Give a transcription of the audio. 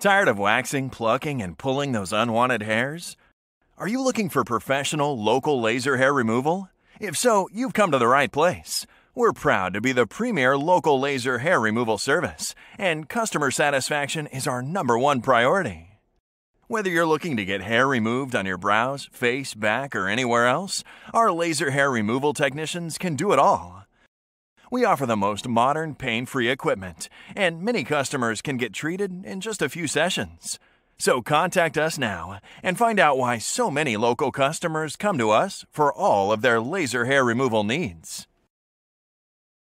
Tired of waxing, plucking, and pulling those unwanted hairs? Are you looking for professional, local laser hair removal? If so, you've come to the right place. We're proud to be the premier local laser hair removal service, and customer satisfaction is our number one priority. Whether you're looking to get hair removed on your brows, face, back, or anywhere else, our laser hair removal technicians can do it all. We offer the most modern pain free equipment, and many customers can get treated in just a few sessions. So contact us now and find out why so many local customers come to us for all of their laser hair removal needs.